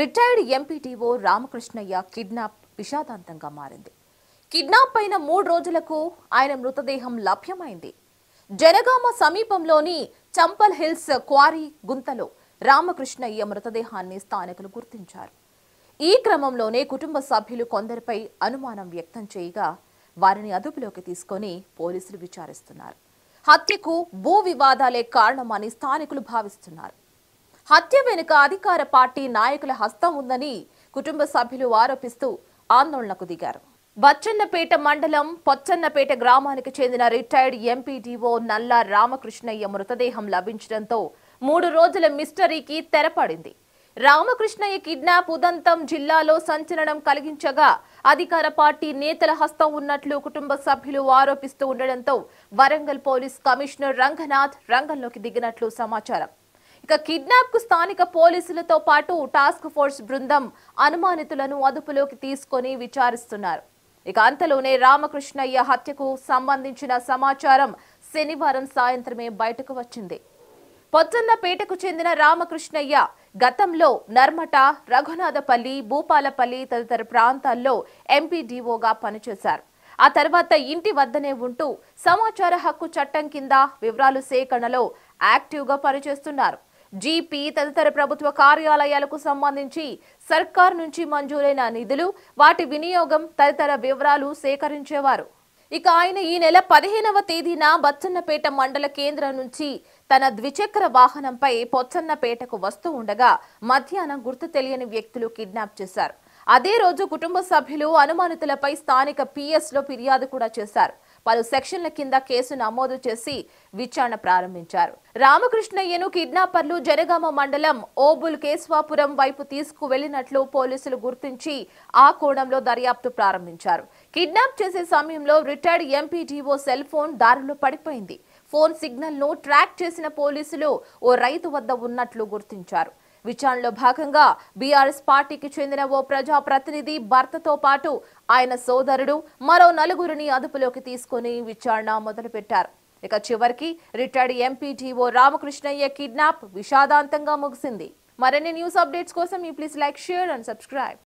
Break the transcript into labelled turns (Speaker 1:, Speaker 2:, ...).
Speaker 1: retired MPTO Ramakrishnaiah kidnap విషాదాంతంగా మారింది kidnap అయిన మూడు రోజులకు ఆయన మృతదేహం లభ్యమైంది జనగామ సమీపంలోని చంపల్ హిల్స్ క్వారీ గుంతలో రామకృష్ణయ్య మృతదేహాన్ని స్థానికులు గుర్తించారు ఈ క్రమంలోనే కుటుంబ సభ్యులు కొందరిపై అనుమానం వ్యక్తం చేయగా వారిని అదుపులోకి తీసుకొని పోలీసులు విచారిస్తున్నారు హత్యకు భూ వివాదాలే కారణమని స్థానికులు భావిస్తున్నారు హత్య వెనుక అధికార పార్టీ నాయకుల హస్తం ఉందని కుటుంబ సభ్యులు ఆరోపిస్తూ ఆందోళనకు దిగారు బచ్చన్నపేట మండలం పొచ్చన్నపేట గ్రామానికి చెందిన రిటైర్డ్ ఎంపీడీఓ నల్లా రామకృష్ణయ్య మృతదేహం లభించడంతో మూడు రోజుల మిస్టరీకి తెరపడింది రామకృష్ణయ్య కిడ్నాప్ ఉదంతం జిల్లాలో సంచలనం కలిగించగా అధికార పార్టీ నేతల హస్తం ఉన్నట్లు కుటుంబ సభ్యులు ఆరోపిస్తూ ఉండడంతో వరంగల్ పోలీస్ కమిషనర్ రంగనాథ్ రంగంలోకి దిగినట్లు సమాచారం ఇక కిడ్నాప్ కు స్థానిక పోలీసులతో పాటు టాస్క్ ఫోర్స్ బృందం అనుమానితులను అదుపులోకి తీసుకొని విచారిస్తున్నారు ఇక అంతలోనే రామకృష్ణయ్య హత్యకు సంబంధించిన సమాచారం శనివారం సాయంత్రమే బయటకు వచ్చింది పొత్తన్నపేటకు చెందిన రామకృష్ణయ్య గతంలో నర్మట రఘునాథపల్లి భూపాలపల్లి తదితర ప్రాంతాల్లో ఎంపీడీఓగా పనిచేశారు ఆ తర్వాత ఇంటి వద్దనే ఉంటూ సమాచార హక్కు చట్టం కింద వివరాలు సేకరణలో యాక్టివ్గా పనిచేస్తున్నారు జీపీ తదితర ప్రభుత్వ కార్యాలయాలకు సంబంధించి సర్కార్ నుంచి మంజూరైన నిధులు వాటి వినియోగం తదితర వివరాలు సేకరించేవారు ఇక ఆయన ఈ నెల పదిహేనవ తేదీన బచ్చన్నపేట మండల కేంద్రం నుంచి తన ద్విచక్ర వాహనంపై పొచ్చన్నపేటకు వస్తూ ఉండగా మధ్యాహ్నం గుర్తు తెలియని వ్యక్తులు కిడ్నాప్ చేశారు అదే రోజు కుటుంబ సభ్యులు అనుమానితులపై స్థానిక పిఎస్లో ఫిర్యాదు కూడా చేశారు పలు సెక్షన్ల కింద కేసు నమోదు చేసి విచారణ ప్రారంభించారు రామకృష్ణయ్యను కిడ్నాపర్లు జనగామ మండలం ఓబుల్ కేశవాపురం వైపు తీసుకువెళ్లినట్లు పోలీసులు గుర్తించి ఆ కోణంలో దర్యాప్తు ప్రారంభించారు కిడ్నాప్ చేసే సమయంలో రిటైర్డ్ ఎంపీడీఓ సెల్ ఫోన్ దారిలో పడిపోయింది ఫోన్ సిగ్నల్ ను ట్రాక్ చేసిన పోలీసులు ఓ రైతు వద్ద ఉన్నట్లు గుర్తించారు విచారణలో భాగంగా బీఆర్ఎస్ పార్టీకి చెందిన ఓ ప్రజాప్రతినిధి భర్తతో పాటు ఆయన సోదరుడు మరో నలుగురిని అదుపులోకి తీసుకుని విచారణ మొదలుపెట్టారు ఇక చివరికి రిటైర్డ్ ఎంపీటీఓ రామకృష్ణయ్య కిడ్నాప్ విషాదాంతంగా ముగిసింది మరిన్ని న్యూస్ అప్డేట్స్ కోసం ఈ please like share and subscribe